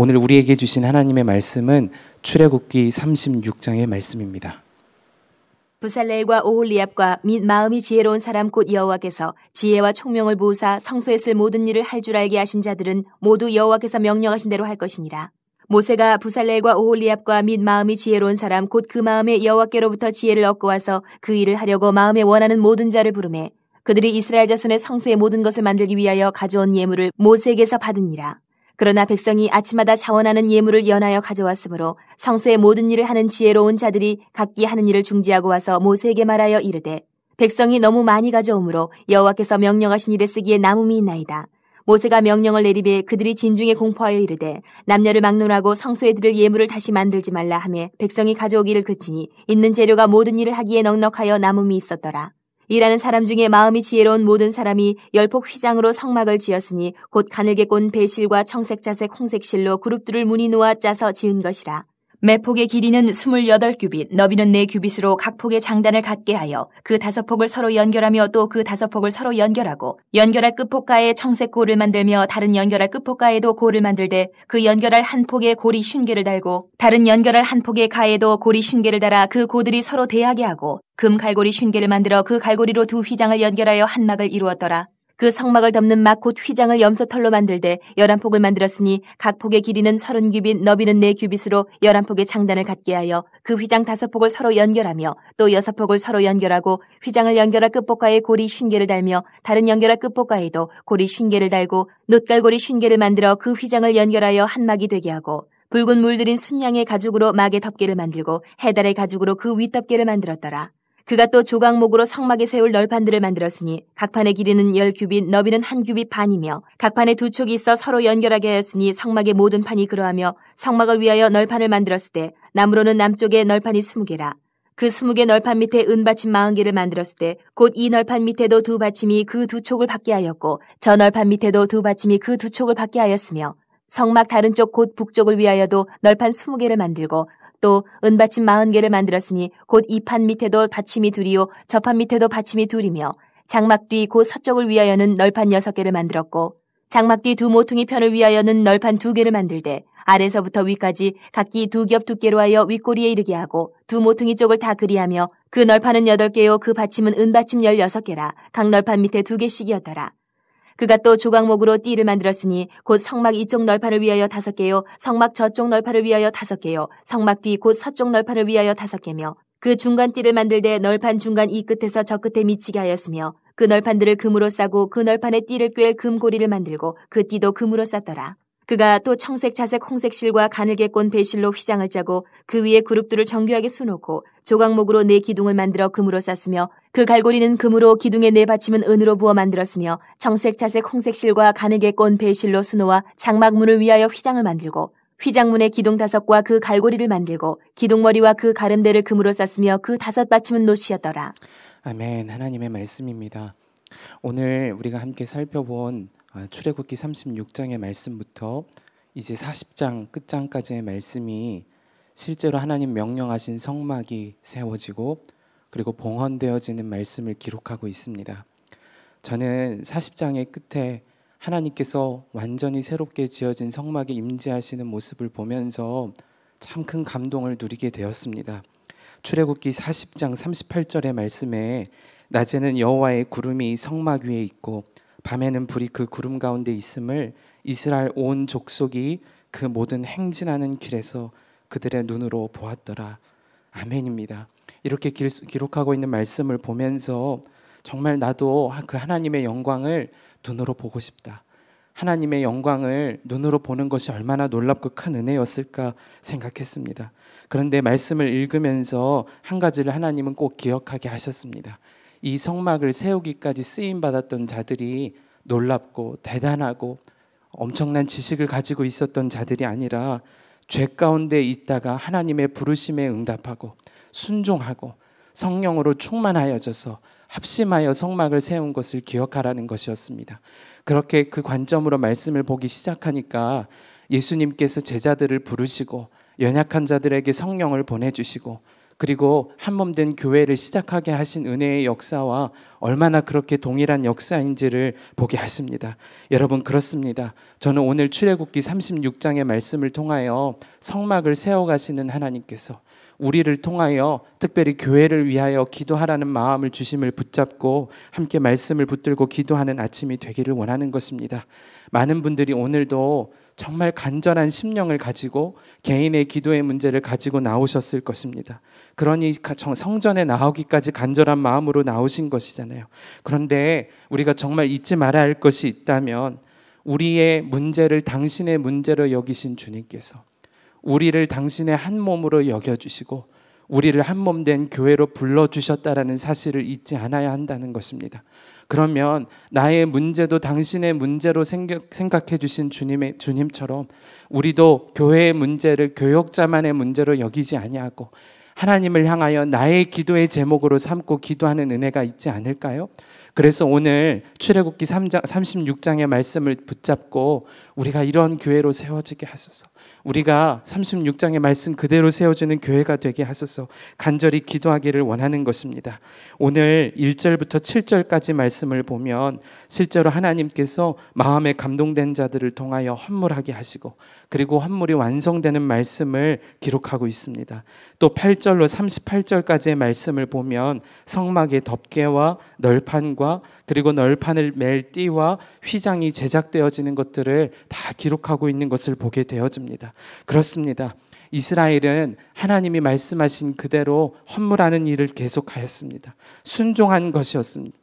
오늘 우리에게 주신 하나님의 말씀은 출애굽기 36장의 말씀입니다. 부살렐과 오홀리압과 및 마음이 지혜로운 사람 곧 여호와께서 지혜와 총명을 보사 성소에 쓸 모든 일을 할 줄 알게 하신 자들은 모두 여호와께서 명령하신 대로 할 것이니라. 모세가 부살렐과 오홀리압과 및 마음이 지혜로운 사람 곧 그 마음의 여호와께로부터 지혜를 얻고 와서 그 일을 하려고 마음에 원하는 모든 자를 부르매 그들이 이스라엘 자손의 성소의 모든 것을 만들기 위하여 가져온 예물을 모세에게서 받으니라. 그러나 백성이 아침마다 자원하는 예물을 연하여 가져왔으므로 성소의 모든 일을 하는 지혜로운 자들이 각기 하는 일을 중지하고 와서 모세에게 말하여 이르되 백성이 너무 많이 가져오므로 여호와께서 명령하신 일에 쓰기에 남음이 있나이다. 모세가 명령을 내리되 그들이 진중에 공포하여 이르되 남녀를 막론하고 성소에 들을 예물을 다시 만들지 말라 하며 백성이 가져오기를 그치니 있는 재료가 모든 일을 하기에 넉넉하여 남음이 있었더라. 일하는 사람 중에 마음이 지혜로운 모든 사람이 열폭 휘장으로 성막을 지었으니 곧 가늘게 꼰 배실과 청색자색 홍색실로 그룹들을 무늬 놓아 짜서 지은 것이라. 매폭의 길이는 28규빗, 너비는 4규빗으로 각 폭의 장단을 갖게 하여 그 다섯 폭을 서로 연결하며 또 그 다섯 폭을 서로 연결하고 연결할 끝폭가에 청색 고를 만들며 다른 연결할 끝폭가에도 고를 만들되 그 연결할 한 폭에 고리 쉰개를 달고 다른 연결할 한 폭의 가에도 고리 쉰개를 달아 그 고들이 서로 대하게 하고 금 갈고리 쉰개를 만들어 그 갈고리로 두 휘장을 연결하여 한 막을 이루었더라. 그 성막을 덮는 막 곧 휘장을 염소털로 만들되 열한 폭을 만들었으니 각 폭의 길이는 서른 규빗, 너비는 네 규빗으로 열한 폭의 장단을 갖게 하여 그 휘장 다섯 폭을 서로 연결하며 또 여섯 폭을 서로 연결하고 휘장을 연결할 끝폭과에 고리 쉰개를 달며 다른 연결할 끝폭과에도 고리 쉰개를 달고 늦갈고리 쉰개를 만들어 그 휘장을 연결하여 한 막이 되게 하고 붉은 물들인 순양의 가죽으로 막의 덮개를 만들고 해달의 가죽으로 그 윗덮개를 만들었더라. 그가 또 조각목으로 성막에 세울 널판들을 만들었으니 각 판의 길이는 열 규빗, 너비는 한 규빗 반이며 각 판에 두 촉이 있어 서로 연결하게 하였으니 성막의 모든 판이 그러하며 성막을 위하여 널판을 만들었을 때 나무로는 남쪽에 널판이 스무 개라. 그 스무 개 널판 밑에 은받침 마흔 개를 만들었을 때 곧 이 널판 밑에도 두 받침이 그 두 촉을 받게 하였고 저 널판 밑에도 두 받침이 그 두 촉을 받게 하였으며 성막 다른 쪽 곧 북쪽을 위하여도 널판 스무 개를 만들고 또 은받침 마흔 개를 만들었으니 곧 이 판 밑에도 받침이 둘이요 저 판 밑에도 받침이 둘이며 장막 뒤 곧 서쪽을 위하여는 널판 여섯 개를 만들었고 장막 뒤 두 모퉁이 편을 위하여는 널판 두 개를 만들되 아래서부터 위까지 각기 두 겹 두께로 하여 윗꼬리에 이르게 하고 두 모퉁이 쪽을 다 그리하며 그 널판은 여덟 개요 그 받침은 은받침 열여섯 개라 각 널판 밑에 두 개씩이었더라. 그가 또 조각목으로 띠를 만들었으니 곧 성막 이쪽 널판을 위하여 다섯 개요 성막 저쪽 널판을 위하여 다섯 개요 성막 뒤 곧 서쪽 널판을 위하여 다섯 개며 그 중간 띠를 만들되 널판 중간 이 끝에서 저 끝에 미치게 하였으며 그 널판들을 금으로 싸고 그 널판에 띠를 꿰 금고리를 만들고 그 띠도 금으로 쌌더라. 그가 또 청색, 자색, 홍색 실과 가늘게 꼰 배실로 휘장을 짜고 그 위에 그룹들을 정교하게 수놓고 조각목으로 네 기둥을 만들어 금으로 쌌으며 그 갈고리는 금으로 기둥의 네 받침은 은으로 부어 만들었으며 청색, 자색, 홍색 실과 가늘게 꼰 배실로 수놓아 장막문을 위하여 휘장을 만들고 휘장문의 기둥 다섯과 그 갈고리를 만들고 기둥머리와 그 가름대를 금으로 쌌으며 그 다섯 받침은 노시였더라. 아멘. 하나님의 말씀입니다. 오늘 우리가 함께 살펴본 아, 출애굽기 36장의 말씀부터 이제 40장 끝장까지의 말씀이 실제로 하나님 명령하신 성막이 세워지고 그리고 봉헌되어지는 말씀을 기록하고 있습니다. 저는 40장의 끝에 하나님께서 완전히 새롭게 지어진 성막에 임재하시는 모습을 보면서 참 큰 감동을 누리게 되었습니다. 출애굽기 40장 38절의 말씀에 낮에는 여호와의 구름이 성막 위에 있고 밤에는 불이 그 구름 가운데 있음을 이스라엘 온 족속이 그 모든 행진하는 길에서 그들의 눈으로 보았더라. 아멘입니다. 이렇게 기록하고 있는 말씀을 보면서 정말 나도 그 하나님의 영광을 눈으로 보고 싶다. 하나님의 영광을 눈으로 보는 것이 얼마나 놀랍고 큰 은혜였을까 생각했습니다. 그런데 말씀을 읽으면서 한 가지를 하나님은 꼭 기억하게 하셨습니다. 이 성막을 세우기까지 쓰임 받았던 자들이 놀랍고 대단하고 엄청난 지식을 가지고 있었던 자들이 아니라 죄 가운데 있다가 하나님의 부르심에 응답하고 순종하고 성령으로 충만하여져서 합심하여 성막을 세운 것을 기억하라는 것이었습니다. 그렇게 그 관점으로 말씀을 보기 시작하니까 예수님께서 제자들을 부르시고 연약한 자들에게 성령을 보내주시고 그리고 한 몸 된 교회를 시작하게 하신 은혜의 역사와 얼마나 그렇게 동일한 역사인지를 보게 하십니다. 여러분 그렇습니다. 저는 오늘 출애굽기 36장의 말씀을 통하여 성막을 세워 가시는 하나님께서 우리를 통하여 특별히 교회를 위하여 기도하라는 마음을 주심을 붙잡고 함께 말씀을 붙들고 기도하는 아침이 되기를 원하는 것입니다. 많은 분들이 오늘도 정말 간절한 심령을 가지고 개인의 기도의 문제를 가지고 나오셨을 것입니다. 그러니 성전에 나오기까지 간절한 마음으로 나오신 것이잖아요. 그런데 우리가 정말 잊지 말아야 할 것이 있다면 우리의 문제를 당신의 문제로 여기신 주님께서 우리를 당신의 한 몸으로 여겨주시고 우리를 한 몸 된 교회로 불러주셨다라는 사실을 잊지 않아야 한다는 것입니다. 그러면 나의 문제도 당신의 문제로 생각해 주신 주님의 주님처럼 우리도 교회의 문제를 교역자만의 문제로 여기지 아니하고 하나님을 향하여 나의 기도의 제목으로 삼고 기도하는 은혜가 있지 않을까요? 그래서 오늘 출애굽기 3장 36장의 말씀을 붙잡고 우리가 이런 교회로 세워지게 하소서. 우리가 36장의 말씀 그대로 세워지는 교회가 되게 하소서. 간절히 기도하기를 원하는 것입니다. 오늘 1절부터 7절까지 말씀을 보면 실제로 하나님께서 마음에 감동된 자들을 통하여 헌물하게 하시고 그리고 헌물이 완성되는 말씀을 기록하고 있습니다. 또 8절로 38절까지의 말씀을 보면 성막의 덮개와 널판과 띠와 그리고 널판을 멜 띠와 휘장이 제작되어지는 것들을 다 기록하고 있는 것을 보게 되어집니다. 그렇습니다. 이스라엘은 하나님이 말씀하신 그대로 헌물하는 일을 계속하였습니다. 순종한 것이었습니다.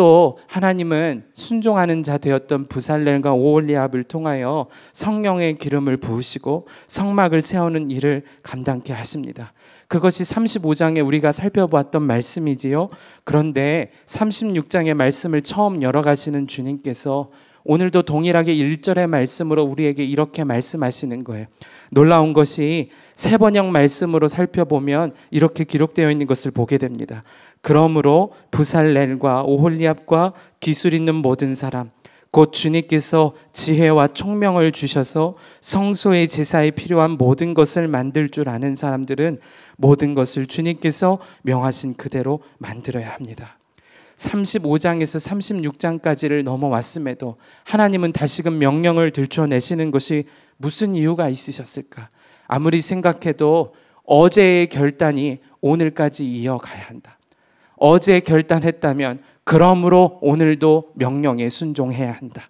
또 하나님은 순종하는 자 되었던 부살렐과 오올리압을 통하여 성령의 기름을 부으시고 성막을 세우는 일을 감당케 하십니다. 그것이 35장에 우리가 살펴보았던 말씀이지요. 그런데 36장의 말씀을 처음 열어가시는 주님께서 오늘도 동일하게 1절의 말씀으로 우리에게 이렇게 말씀하시는 거예요. 놀라운 것이 세 번역 말씀으로 살펴보면 이렇게 기록되어 있는 것을 보게 됩니다. 그러므로 부살렐과 오홀리압과 기술 있는 모든 사람 곧 주님께서 지혜와 총명을 주셔서 성소의 제사에 필요한 모든 것을 만들 줄 아는 사람들은 모든 것을 주님께서 명하신 그대로 만들어야 합니다. 35장에서 36장까지를 넘어왔음에도 하나님은 다시금 명령을 들춰내시는 것이 무슨 이유가 있으셨을까? 아무리 생각해도 어제의 결단이 오늘까지 이어가야 한다. 어제 결단했다면 그러므로 오늘도 명령에 순종해야 한다.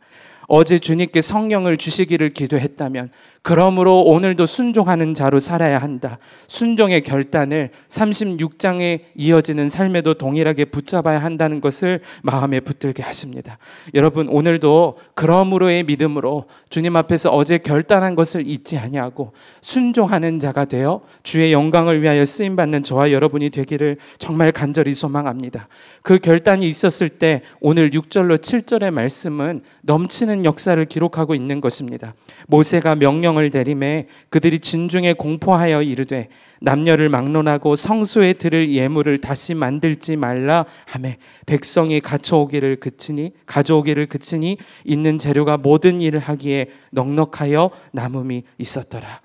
어제 주님께 성령을 주시기를 기도했다면 그러므로 오늘도 순종하는 자로 살아야 한다. 순종의 결단을 36장에 이어지는 삶에도 동일하게 붙잡아야 한다는 것을 마음에 붙들게 하십니다. 여러분 오늘도 그러므로의 믿음으로 주님 앞에서 어제 결단한 것을 잊지 아니하고 순종하는 자가 되어 주의 영광을 위하여 쓰임 받는 저와 여러분이 되기를 정말 간절히 소망합니다. 그 결단이 있었을 때 오늘 6절로 7절의 말씀은 넘치는 역사를 기록하고 있는 것입니다. 모세가 명령 성령을 대림해 그들이 진중에 공포하여 이르되 남녀를 막론하고 성소에 들을 예물을 다시 만들지 말라 하매 백성이 가져오기를 그치니 가져오기를 그치니 있는 재료가 모든 일을 하기에 넉넉하여 남음이 있었더라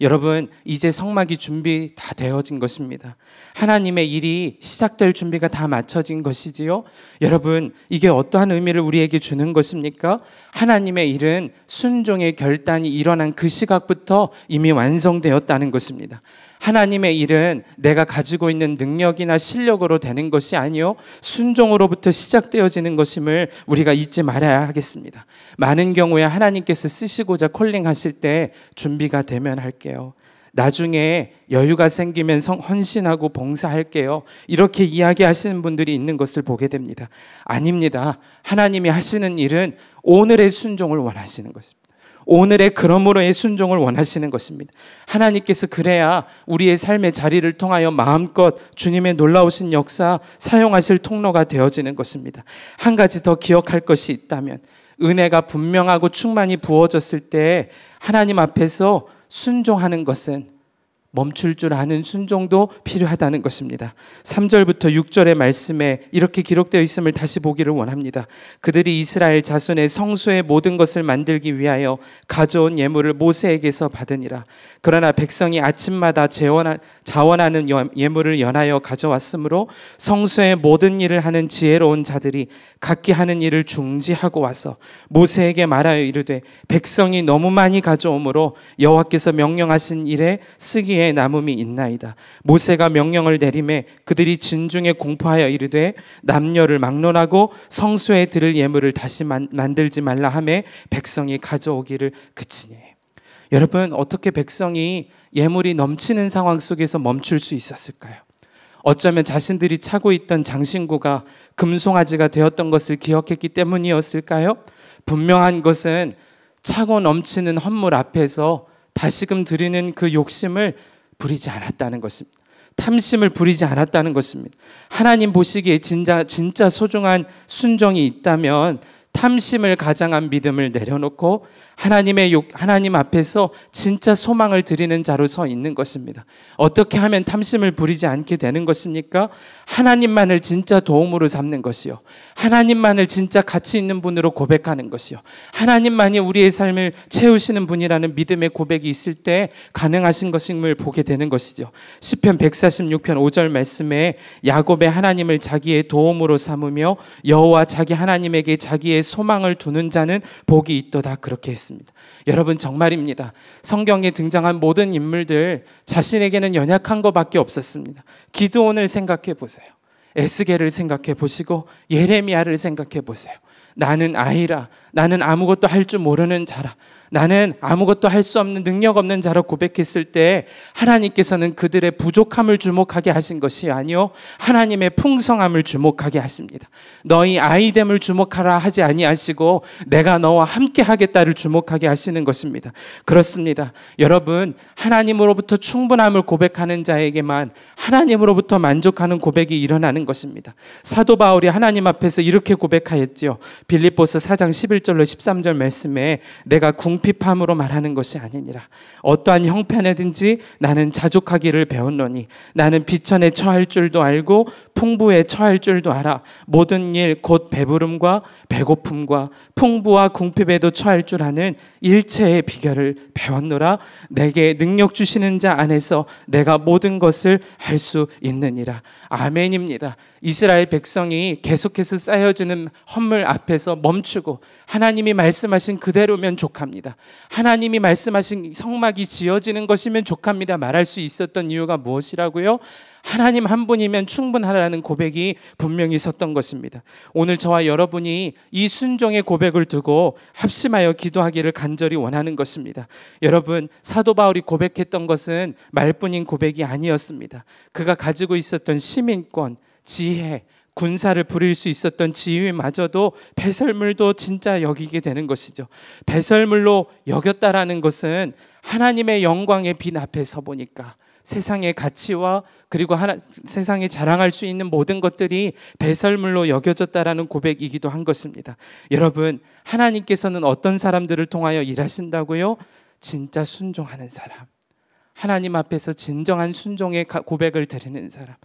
여러분, 이제 성막이 준비 다 되어진 것입니다. 하나님의 일이 시작될 준비가 다 마쳐진 것이지요. 여러분, 이게 어떠한 의미를 우리에게 주는 것입니까? 하나님의 일은 순종의 결단이 일어난 그 시각부터 이미 완성되었다는 것입니다. 하나님의 일은 내가 가지고 있는 능력이나 실력으로 되는 것이 아니요 순종으로부터 시작되어지는 것임을 우리가 잊지 말아야 하겠습니다. 많은 경우에 하나님께서 쓰시고자 콜링하실 때 준비가 되면 할게요. 나중에 여유가 생기면 성 헌신하고 봉사할게요. 이렇게 이야기하시는 분들이 있는 것을 보게 됩니다. 아닙니다. 하나님이 하시는 일은 오늘의 순종을 원하시는 것입니다. 오늘의 그러므로의 순종을 원하시는 것입니다. 하나님께서 그래야 우리의 삶의 자리를 통하여 마음껏 주님의 놀라우신 역사 사용하실 통로가 되어지는 것입니다. 한 가지 더 기억할 것이 있다면 은혜가 분명하고 충만히 부어졌을 때 하나님 앞에서 순종하는 것은 멈출 줄 아는 순종도 필요하다는 것입니다. 3절부터 6절의 말씀에 이렇게 기록되어 있음을 다시 보기를 원합니다. 그들이 이스라엘 자손의 성소의 모든 것을 만들기 위하여 가져온 예물을 모세에게서 받으니라. 그러나 백성이 아침마다 재원하, 자원하는 예물을 연하여 가져왔으므로 성소의 모든 일을 하는 지혜로운 자들이 각기 하는 일을 중지하고 와서 모세에게 말하여 이르되 백성이 너무 많이 가져오므로 여호와께서 명령하신 일에 쓰기에 피의 남음이 있나이다. 모세가 명령을 내림에 그들이 진중에 공포하여 이르되 남녀를 막론하고 성수에 들을 예물을 다시 만들지 말라 함에 백성이 가져오기를 그치니. 여러분 어떻게 백성이 예물이 넘치는 상황 속에서 멈출 수 있었을까요? 어쩌면 자신들이 차고 있던 장신구가 금송아지가 되었던 것을 기억했기 때문이었을까요? 분명한 것은 차고 넘치는 헌물 앞에서 다시금 드리는 그 욕심을 부리지 않았다는 것입니다. 탐심을 부리지 않았다는 것입니다. 하나님 보시기에 진짜, 진짜 소중한 순정이 있다면 탐심을 가장한 믿음을 내려놓고 하나님의 욕, 하나님 앞에서 진짜 소망을 드리는 자로 서 있는 것입니다. 어떻게 하면 탐심을 부리지 않게 되는 것입니까? 하나님만을 진짜 도움으로 삼는 것이요. 하나님만을 진짜 가치 있는 분으로 고백하는 것이요. 하나님만이 우리의 삶을 채우시는 분이라는 믿음의 고백이 있을 때 가능하신 것임을 보게 되는 것이죠. 시편 146편 5절 말씀에 야곱의 하나님을 자기의 도움으로 삼으며 여호와 자기 하나님에게 자기의 소망을 두는 자는 복이 있도다 그렇게 했습니다. 여러분 정말입니다. 성경에 등장한 모든 인물들 자신에게는 연약한 것밖에 없었습니다. 기도원을 생각해 보세요. 에스겔을 생각해 보시고 예레미야를 생각해 보세요. 나는 아이라 나는 아무것도 할 줄 모르는 자라. 나는 아무것도 할 수 없는 능력 없는 자라 고백했을 때 하나님께서는 그들의 부족함을 주목하게 하신 것이 아니요 하나님의 풍성함을 주목하게 하십니다. 너희 아이됨을 주목하라 하지 아니하시고 내가 너와 함께 하겠다를 주목하게 하시는 것입니다. 그렇습니다. 여러분 하나님으로부터 충분함을 고백하는 자에게만 하나님으로부터 만족하는 고백이 일어나는 것입니다. 사도 바울이 하나님 앞에서 이렇게 고백하였지요. 빌립보서 4장 11 11절로 13절 말씀에 내가 궁핍함으로 말하는 것이 아니니라. 어떠한 형편에든지 나는 자족하기를 배웠노니 나는 비천에 처할 줄도 알고 풍부에 처할 줄도 알아. 모든 일 곧 배부름과 배고픔과 풍부와 궁핍에도 처할 줄 아는 일체의 비결을 배웠노라. 내게 능력 주시는 자 안에서 내가 모든 것을 할 수 있느니라. 아멘입니다. 이스라엘 백성이 계속해서 쌓여지는 험물 앞에서 멈추고 하나님이 말씀하신 그대로면 족합니다. 하나님이 말씀하신 성막이 지어지는 것이면 족합니다. 말할 수 있었던 이유가 무엇이라고요? 하나님 한 분이면 충분하다는 고백이 분명히 있었던 것입니다. 오늘 저와 여러분이 이 순종의 고백을 두고 합심하여 기도하기를 간절히 원하는 것입니다. 여러분, 사도 바울이 고백했던 것은 말뿐인 고백이 아니었습니다. 그가 가지고 있었던 시민권, 지혜, 군사를 부릴 수 있었던 지휘마저도 배설물도 진짜 여기게 되는 것이죠. 배설물로 여겼다라는 것은 하나님의 영광의 빛 앞에 서 보니까 세상의 가치와 그리고 하나, 세상에 자랑할 수 있는 모든 것들이 배설물로 여겨졌다라는 고백이기도 한 것입니다. 여러분, 하나님께서는 어떤 사람들을 통하여 일하신다고요? 진짜 순종하는 사람. 하나님 앞에서 진정한 순종의 고백을 드리는 사람.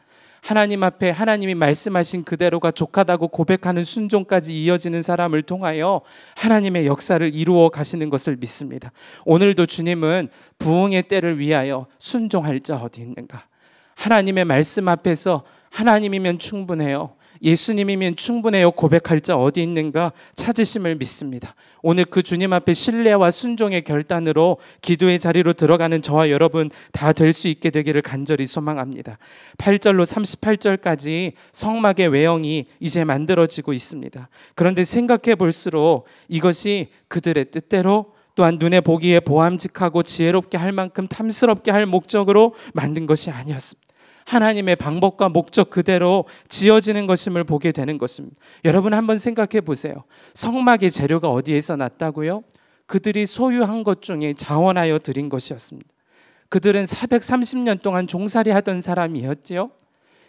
하나님 앞에 하나님이 말씀하신 그대로가 족하다고 고백하는 순종까지 이어지는 사람을 통하여 하나님의 역사를 이루어 가시는 것을 믿습니다. 오늘도 주님은 부흥의 때를 위하여 순종할 자 어디 있는가? 하나님의 말씀 앞에서 하나님이면 충분해요. 예수님이면 충분해요 고백할 자 어디 있는가 찾으심을 믿습니다. 오늘 그 주님 앞에 신뢰와 순종의 결단으로 기도의 자리로 들어가는 저와 여러분 다 될 수 있게 되기를 간절히 소망합니다. 8절로 38절까지 성막의 외형이 이제 만들어지고 있습니다. 그런데 생각해 볼수록 이것이 그들의 뜻대로 또한 눈에 보기에 보암직하고 지혜롭게 할 만큼 탐스럽게 할 목적으로 만든 것이 아니었습니다. 하나님의 방법과 목적 그대로 지어지는 것임을 보게 되는 것입니다. 여러분 한번 생각해 보세요. 성막의 재료가 어디에서 났다고요? 그들이 소유한 것 중에 자원하여 드린 것이었습니다. 그들은 430년 동안 종살이 하던 사람이었지요.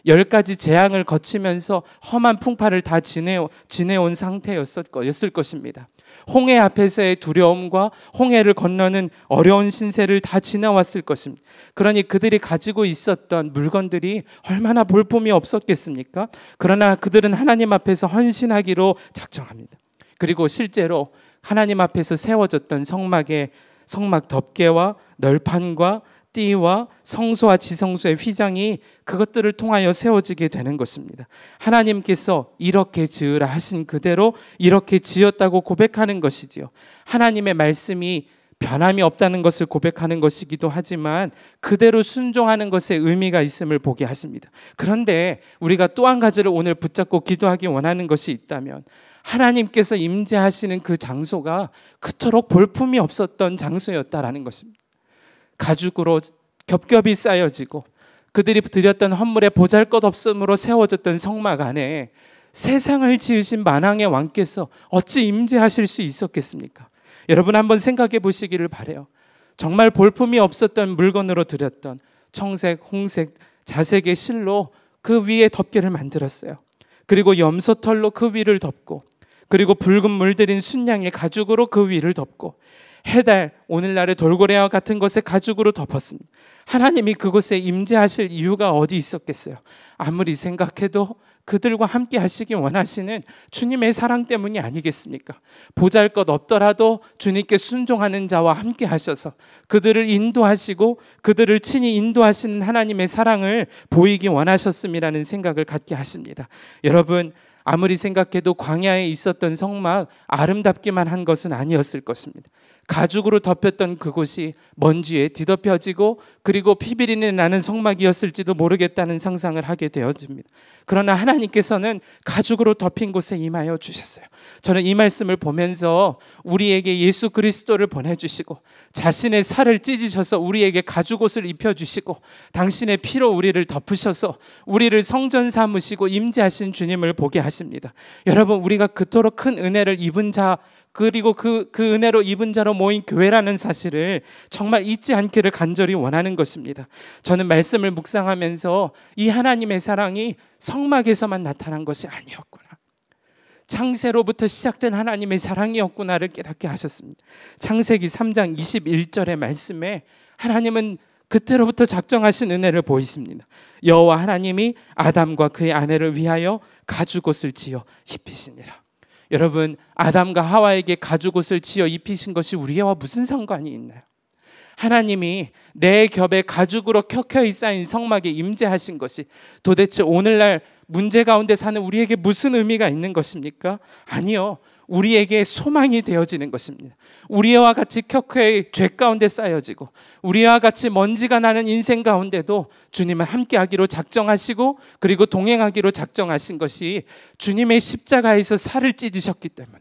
열 가지 재앙을 거치면서 험한 풍파를 다 지내오, 지내온 상태였을 것입니다. 홍해 앞에서의 두려움과 홍해를 건너는 어려운 신세를 다 지나왔을 것입니다. 그러니 그들이 가지고 있었던 물건들이 얼마나 볼품이 없었겠습니까? 그러나 그들은 하나님 앞에서 헌신하기로 작정합니다. 그리고 실제로 하나님 앞에서 세워졌던 성막의 성막 덮개와 널판과 띠와 성소와 지성소의 휘장이 그것들을 통하여 세워지게 되는 것입니다. 하나님께서 이렇게 지으라 하신 그대로 이렇게 지었다고 고백하는 것이지요. 하나님의 말씀이 변함이 없다는 것을 고백하는 것이기도 하지만 그대로 순종하는 것에 의미가 있음을 보게 하십니다. 그런데 우리가 또 한 가지를 오늘 붙잡고 기도하기 원하는 것이 있다면 하나님께서 임재하시는 그 장소가 그토록 볼품이 없었던 장소였다라는 것입니다. 가죽으로 겹겹이 쌓여지고 그들이 드렸던 헌물에 보잘것없음으로 세워졌던 성막 안에 세상을 지으신 만왕의 왕께서 어찌 임재하실 수 있었겠습니까? 여러분 한번 생각해 보시기를 바래요. 정말 볼품이 없었던 물건으로 드렸던 청색, 홍색, 자색의 실로 그 위에 덮개를 만들었어요. 그리고 염소털로 그 위를 덮고 그리고 붉은 물들인 순양의 가죽으로 그 위를 덮고 해달 오늘날의 돌고래와 같은 것에 가죽으로 덮었습니다. 하나님이 그곳에 임재하실 이유가 어디 있었겠어요? 아무리 생각해도 그들과 함께 하시기 원하시는 주님의 사랑 때문이 아니겠습니까? 보잘 것 없더라도 주님께 순종하는 자와 함께 하셔서 그들을 인도하시고 그들을 친히 인도하시는 하나님의 사랑을 보이기 원하셨음이라는 생각을 갖게 하십니다. 여러분, 아무리 생각해도 광야에 있었던 성막 아름답기만 한 것은 아니었을 것입니다. 가죽으로 덮였던 그곳이 먼지에 뒤덮여지고 그리고 피비린내 나는 성막이었을지도 모르겠다는 상상을 하게 되어집니다. 그러나 하나님께서는 가죽으로 덮인 곳에 임하여 주셨어요. 저는 이 말씀을 보면서 우리에게 예수 그리스도를 보내주시고 자신의 살을 찢으셔서 우리에게 가죽 옷을 입혀주시고 당신의 피로 우리를 덮으셔서 우리를 성전 삼으시고 임재하신 주님을 보게 하십니다. 여러분 우리가 그토록 큰 은혜를 입은 자 그리고 그, 그 은혜로 입은 자로 모인 교회라는 사실을 정말 잊지 않기를 간절히 원하는 것입니다. 저는 말씀을 묵상하면서 이 하나님의 사랑이 성막에서만 나타난 것이 아니었구나. 창세로부터 시작된 하나님의 사랑이었구나를 깨닫게 하셨습니다. 창세기 3장 21절의 말씀에 하나님은 그때로부터 작정하신 은혜를 보이십니다. 여호와 하나님이 아담과 그의 아내를 위하여 가죽옷을 지어 입히시니라. 여러분 아담과 하와에게 가죽 옷을 지어 입히신 것이 우리와 무슨 상관이 있나요? 하나님이 내 겹에 가죽으로 켜켜이 쌓인 성막에 임재하신 것이 도대체 오늘날 문제 가운데 사는 우리에게 무슨 의미가 있는 것입니까? 아니요. 우리에게 소망이 되어지는 것입니다. 우리와 같이 켜켜이 죄 가운데 쌓여지고 우리와 같이 먼지가 나는 인생 가운데도 주님은 함께하기로 작정하시고 그리고 동행하기로 작정하신 것이 주님의 십자가에서 살을 찢으셨기 때문에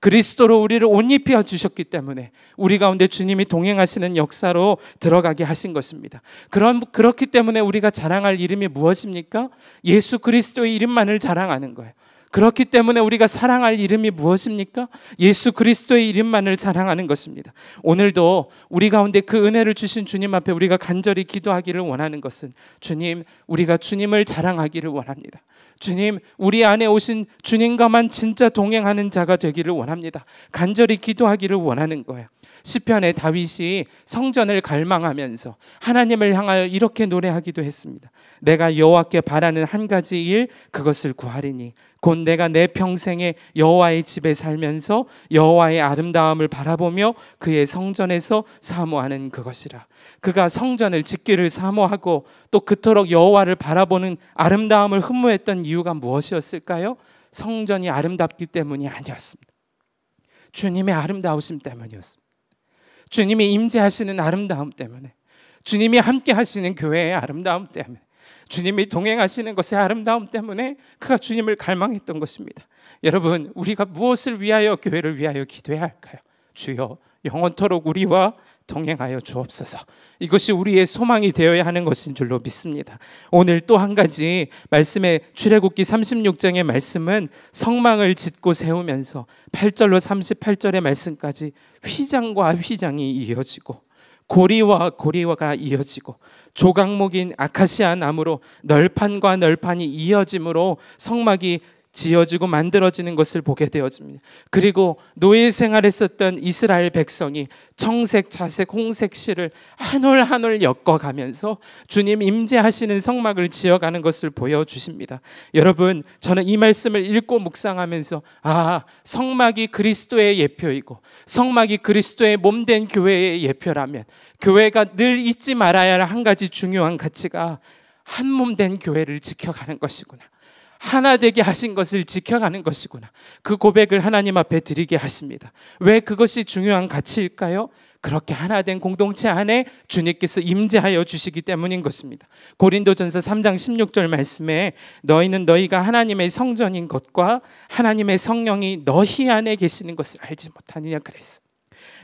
그리스도로 우리를 옷 입혀 주셨기 때문에 우리 가운데 주님이 동행하시는 역사로 들어가게 하신 것입니다. 그런 그렇기 때문에 우리가 자랑할 이름이 무엇입니까? 예수 그리스도의 이름만을 자랑하는 거예요. 그렇기 때문에 우리가 사랑할 이름이 무엇입니까? 예수 그리스도의 이름만을 사랑하는 것입니다. 오늘도 우리 가운데 그 은혜를 주신 주님 앞에 우리가 간절히 기도하기를 원하는 것은 주님, 우리가 주님을 자랑하기를 원합니다. 주님, 우리 안에 오신 주님과만 진짜 동행하는 자가 되기를 원합니다. 간절히 기도하기를 원하는 거예요. 시편의 다윗이 성전을 갈망하면서 하나님을 향하여 이렇게 노래하기도 했습니다. 내가 여호와께 바라는 한 가지 일 그것을 구하리니 곧 내가 내 평생에 여호와의 집에 살면서 여호와의 아름다움을 바라보며 그의 성전에서 사모하는 그것이라. 그가 성전을 짓기를 사모하고 또 그토록 여호와를 바라보는 아름다움을 흠모했던 이유가 무엇이었을까요? 성전이 아름답기 때문이 아니었습니다. 주님의 아름다우심 때문이었습니다. 주님이 임재하시는 아름다움 때문에 주님이 함께 하시는 교회의 아름다움 때문에 주님이 동행하시는 것의 아름다움 때문에 그가 주님을 갈망했던 것입니다. 여러분, 우리가 무엇을 위하여 교회를 위하여 기도해야 할까요? 주여 영원토록 우리와 동행하여 주옵소서. 이것이 우리의 소망이 되어야 하는 것인 줄로 믿습니다. 오늘 또 한 가지 말씀의 출애굽기 36장의 말씀은 성망을 짓고 세우면서 8절로 38절의 말씀까지 휘장과 휘장이 이어지고 고리와 고리와가 이어지고 조각목인 아카시아 나무로 널판과 널판이 이어짐으로 성막이 지어지고 만들어지는 것을 보게 되어집니다. 그리고 노예 생활했었던 이스라엘 백성이 청색, 자색, 홍색 실을 한올한올 엮어가면서 주님 임재하시는 성막을 지어가는 것을 보여주십니다. 여러분, 저는 이 말씀을 읽고 묵상하면서 아, 성막이 그리스도의 예표이고 성막이 그리스도의 몸된 교회의 예표라면 교회가 늘 잊지 말아야 할 한 가지 중요한 가치가 한 몸된 교회를 지켜가는 것이구나. 하나 되게 하신 것을 지켜가는 것이구나. 그 고백을 하나님 앞에 드리게 하십니다. 왜 그것이 중요한 가치일까요? 그렇게 하나 된 공동체 안에 주님께서 임재하여 주시기 때문인 것입니다. 고린도전서 3장 16절 말씀에 너희는 너희가 하나님의 성전인 것과 하나님의 성령이 너희 안에 계시는 것을 알지 못하느냐 그랬어.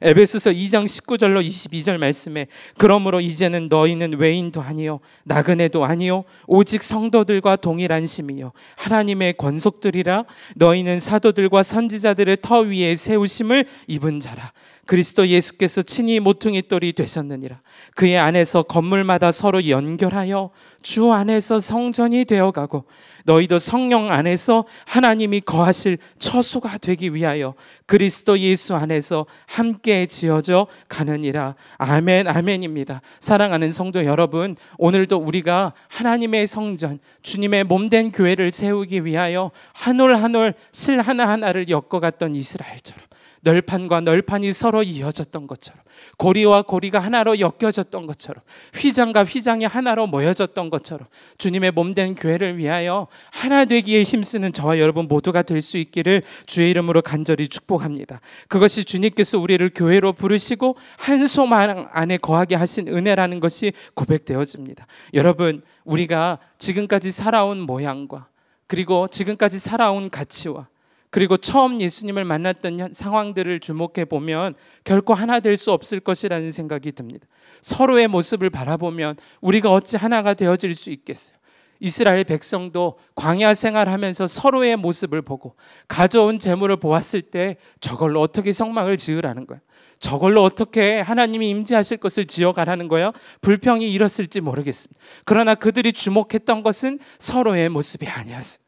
에베소서 2장 19절로 22절 말씀에 그러므로 이제는 너희는 외인도 아니요 나그네도 아니요 오직 성도들과 동일한 심이요 하나님의 권속들이라 너희는 사도들과 선지자들의 터 위에 세우심을 입은 자라 그리스도 예수께서 친히 모퉁이 돌이 되셨느니라 그의 안에서 건물마다 서로 연결하여 주 안에서 성전이 되어가고 너희도 성령 안에서 하나님이 거하실 처소가 되기 위하여 그리스도 예수 안에서 함께 지어져 가느니라. 아멘, 아멘입니다. 사랑하는 성도 여러분, 오늘도 우리가 하나님의 성전, 주님의 몸된 교회를 세우기 위하여 한올 한올 실 하나하나를 엮어갔던 이스라엘처럼 널판과 널판이 서로 이어졌던 것처럼 고리와 고리가 하나로 엮여졌던 것처럼 휘장과 휘장이 하나로 모여졌던 것처럼 주님의 몸된 교회를 위하여 하나 되기에 힘쓰는 저와 여러분 모두가 될 수 있기를 주의 이름으로 간절히 축복합니다. 그것이 주님께서 우리를 교회로 부르시고 한 소망 안에 거하게 하신 은혜라는 것이 고백되어집니다. 여러분 우리가 지금까지 살아온 모양과 그리고 지금까지 살아온 가치와 그리고 처음 예수님을 만났던 상황들을 주목해 보면 결코 하나 될 수 없을 것이라는 생각이 듭니다. 서로의 모습을 바라보면 우리가 어찌 하나가 되어질 수 있겠어요? 이스라엘 백성도 광야 생활하면서 서로의 모습을 보고 가져온 재물을 보았을 때 저걸로 어떻게 성막을 지으라는 거야. 저걸로 어떻게 하나님이 임재하실 것을 지어가라는 거예 불평이 일었을지 모르겠습니다. 그러나 그들이 주목했던 것은 서로의 모습이 아니었습니다.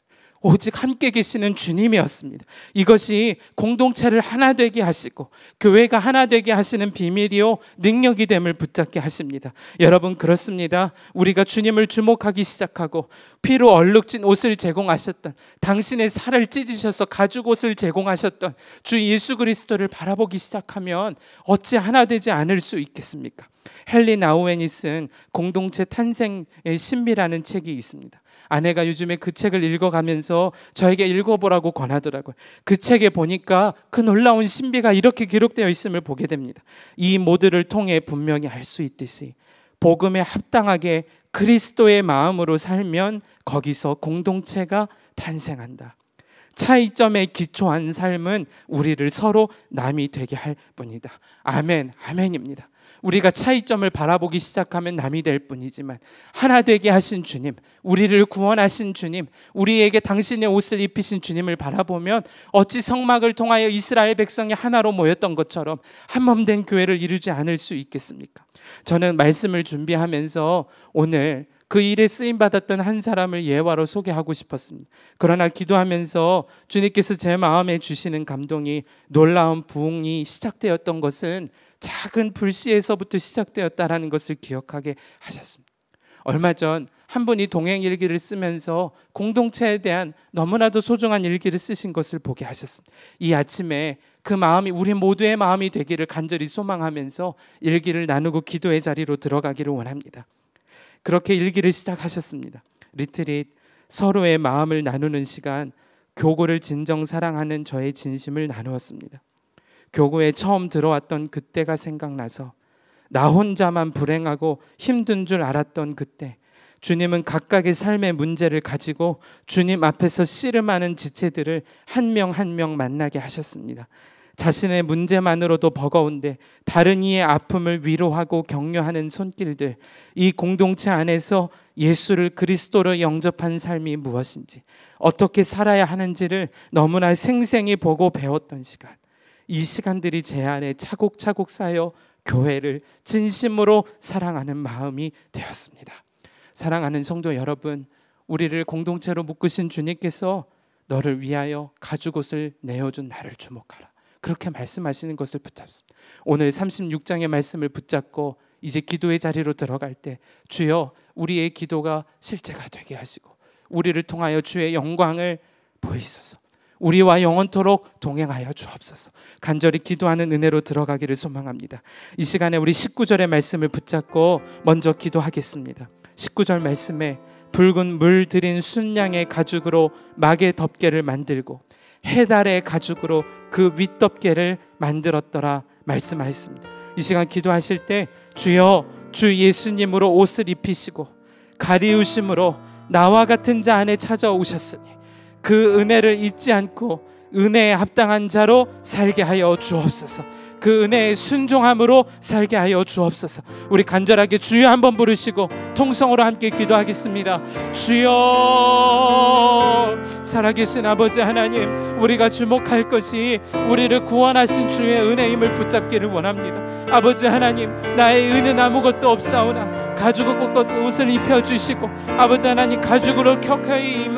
오직 함께 계시는 주님이었습니다. 이것이 공동체를 하나 되게 하시고 교회가 하나 되게 하시는 비밀이요 능력이 됨을 붙잡게 하십니다. 여러분 그렇습니다. 우리가 주님을 주목하기 시작하고 피로 얼룩진 옷을 제공하셨던 당신의 살을 찢으셔서 가죽 옷을 제공하셨던 주 예수 그리스도를 바라보기 시작하면 어찌 하나 되지 않을 수 있겠습니까? 헨리 나우웬이 쓴 공동체 탄생의 신비라는 책이 있습니다. 아내가 요즘에 그 책을 읽어가면서 저에게 읽어보라고 권하더라고요. 그 책에 보니까 그 놀라운 신비가 이렇게 기록되어 있음을 보게 됩니다. 이 모드를 통해 분명히 알 수 있듯이 복음에 합당하게 그리스도의 마음으로 살면 거기서 공동체가 탄생한다. 차이점에 기초한 삶은 우리를 서로 남이 되게 할 뿐이다. 아멘, 아멘입니다. 우리가 차이점을 바라보기 시작하면 남이 될 뿐이지만 하나 되게 하신 주님, 우리를 구원하신 주님, 우리에게 당신의 옷을 입히신 주님을 바라보면 어찌 성막을 통하여 이스라엘 백성이 하나로 모였던 것처럼 한 몸 된 교회를 이루지 않을 수 있겠습니까? 저는 말씀을 준비하면서 오늘 그 일에 쓰임 받았던 한 사람을 예화로 소개하고 싶었습니다. 그러나 기도하면서 주님께서 제 마음에 주시는 감동이 놀라운 부흥이 시작되었던 것은 작은 불씨에서부터 시작되었다라는 것을 기억하게 하셨습니다. 얼마 전 한 분이 동행 일기를 쓰면서 공동체에 대한 너무나도 소중한 일기를 쓰신 것을 보게 하셨습니다. 이 아침에 그 마음이 우리 모두의 마음이 되기를 간절히 소망하면서 일기를 나누고 기도의 자리로 들어가기를 원합니다. 그렇게 일기를 시작하셨습니다. 리트릿 서로의 마음을 나누는 시간, 교고를 진정 사랑하는 저의 진심을 나누었습니다. 교구에 처음 들어왔던 그때가 생각나서 나 혼자만 불행하고 힘든 줄 알았던 그때 주님은 각각의 삶의 문제를 가지고 주님 앞에서 씨름하는 지체들을 한 명 한 명 만나게 하셨습니다. 자신의 문제만으로도 버거운데 다른 이의 아픔을 위로하고 격려하는 손길들, 이 공동체 안에서 예수를 그리스도로 영접한 삶이 무엇인지, 어떻게 살아야 하는지를 너무나 생생히 보고 배웠던 시간. 이 시간들이 제 안에 차곡차곡 쌓여 교회를 진심으로 사랑하는 마음이 되었습니다. 사랑하는 성도 여러분, 우리를 공동체로 묶으신 주님께서 너를 위하여 가죽 옷을 내어준 나를 주목하라. 그렇게 말씀하시는 것을 붙잡습니다. 오늘 36장의 말씀을 붙잡고 이제 기도의 자리로 들어갈 때 주여 우리의 기도가 실제가 되게 하시고 우리를 통하여 주의 영광을 보이소서. 우리와 영원토록 동행하여 주옵소서. 간절히 기도하는 은혜로 들어가기를 소망합니다. 이 시간에 우리 19절의 말씀을 붙잡고 먼저 기도하겠습니다. 19절 말씀에 붉은 물 들인 순양의 가죽으로 막의 덮개를 만들고 해달의 가죽으로 그 윗덮개를 만들었더라 말씀하였습니다. 이 시간 기도하실 때 주여 주 예수님으로 옷을 입히시고 가리우심으로 나와 같은 자 안에 찾아오셨으니 그 은혜를 잊지 않고 은혜에 합당한 자로 살게 하여 주옵소서. 그 은혜의 순종함으로 살게 하여 주옵소서. 우리 간절하게 주여 한번 부르시고 통성으로 함께 기도하겠습니다. 주여 살아계신 아버지 하나님, 우리가 주목할 것이 우리를 구원하신 주의 은혜임을 붙잡기를 원합니다. 아버지 하나님, 나의 은은 아무것도 없사오나 가죽을 꼿꼿 옷을 입혀 주시고 아버지 하나님 가죽으로 격하이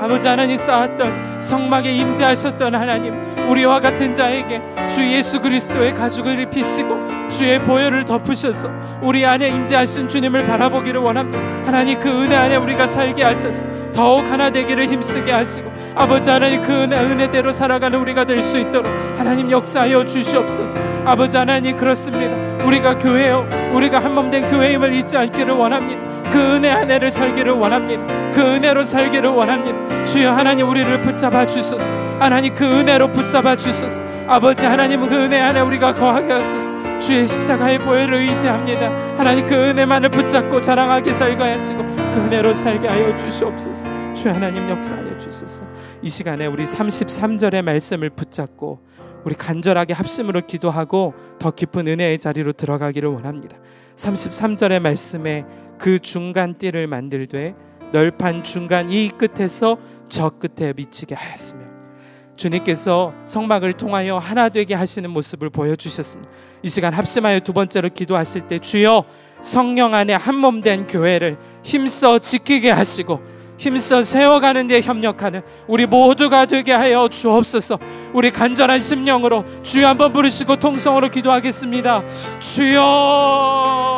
아버지 하나님 쌓았던 성막에 임재하셨던 하나님 우리와 같은 자에게 주 예수 그리스도의 가죽을 입히시고 주의 보혈을 덮으셔서 우리 안에 임재하신 주님을 바라보기를 원합니다 하나님 그 은혜 안에 우리가 살게 하셔서 더욱 하나 되기를 힘쓰게 하시고 아버지 하나님 그 은혜, 은혜대로 살아가는 우리가 될 수 있도록 하나님 역사하여 주시옵소서 아버지 하나님 그렇습니다 우리가 교회요 우리가 한 몸된 교회임을 잊지 않기를 원합니다 그 은혜 안에를 살기를 원합니다 그 은혜로 살기를 원합니다 주여 하나님 우리를 붙잡아 주소서 하나님 그 은혜로 붙잡아 주소서 아버지 하나님 그 은혜 안에 우리가 거하게 하소서 주의 십자가의 보혈을 의지합니다 하나님 그 은혜만을 붙잡고 자랑하게 살게 하시고 그 은혜로 살게 하여 주시옵소서 주 하나님 역사하여 주소서 이 시간에 우리 33절의 말씀을 붙잡고 우리 간절하게 합심으로 기도하고 더 깊은 은혜의 자리로 들어가기를 원합니다 33절의 말씀에 그 중간띠를 만들되 널판 중간 이 끝에서 저 끝에 미치게 하였으며 주님께서 성막을 통하여 하나 되게 하시는 모습을 보여주셨습니다. 이 시간 합심하여 두 번째로 기도하실 때 주여 성령 안에 한 몸된 교회를 힘써 지키게 하시고 힘써 세워가는 데 협력하는 우리 모두가 되게 하여 주옵소서 우리 간절한 심령으로 주여 한번 부르시고 통성으로 기도하겠습니다 주여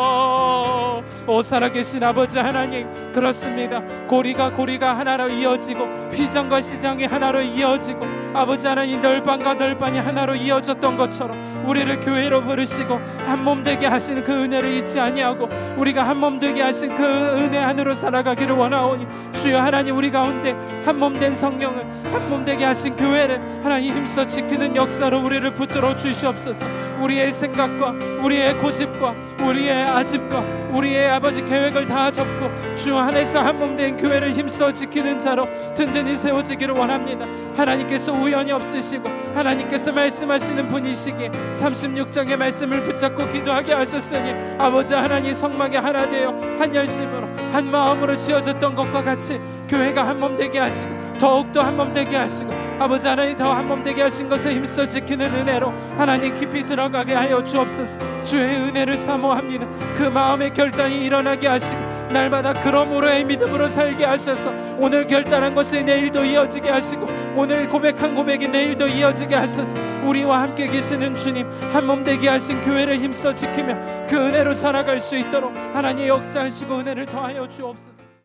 오 살아계신 아버지 하나님 그렇습니다 고리가 고리가 하나로 이어지고 휘장과 시장이 하나로 이어지고 아버지 하나님 널방과 널방이 하나로 이어졌던 것처럼 우리를 교회로 부르시고 한 몸 되게 하신 그 은혜를 잊지 아니하고 우리가 한 몸 되게 하신 그 은혜 안으로 살아가기를 원하오니 주여 하나님 우리 가운데 한 몸 된 성령을 한 몸 되게 하신 교회를 하나님 힘써 지키는 역사로 우리를 붙들어 주시옵소서 우리의 생각과 우리의 고집과 우리의 아집과 우리의 아버지 계획을 다 접고 주 안에서 한몸 된 교회를 힘써 지키는 자로 든든히 세워지기를 원합니다. 하나님께서 우연이 없으시고 하나님께서 말씀하시는 분이시기에 36장의 말씀을 붙잡고 기도하게 하셨으니 아버지 하나님 성막에 하나 되어 한 열심으로 한 마음으로 지어졌던 것과 같이 교회가 한몸 되게 하시고 더욱더 한몸 되게 하시고 아버지 하나님 더한몸 되게 하신 것을 힘써 지키는 은혜로 하나님 깊이 들어가게 하여 주옵소서 주의 은혜를 사모합니다. 그 마음의 결단이 일어나게 하시고 날마다 그러므로의 믿음으로 살게 하셔서 오늘 결단한 것이 내일도 이어지게 하시고 오늘 고백한 고백이 내일도 이어지게 하셔서 우리와 함께 계시는 주님 한 몸 되게 하신 교회를 힘써 지키며 그 은혜로 살아갈 수 있도록 하나님 역사하시고 은혜를 더하여 주옵소서.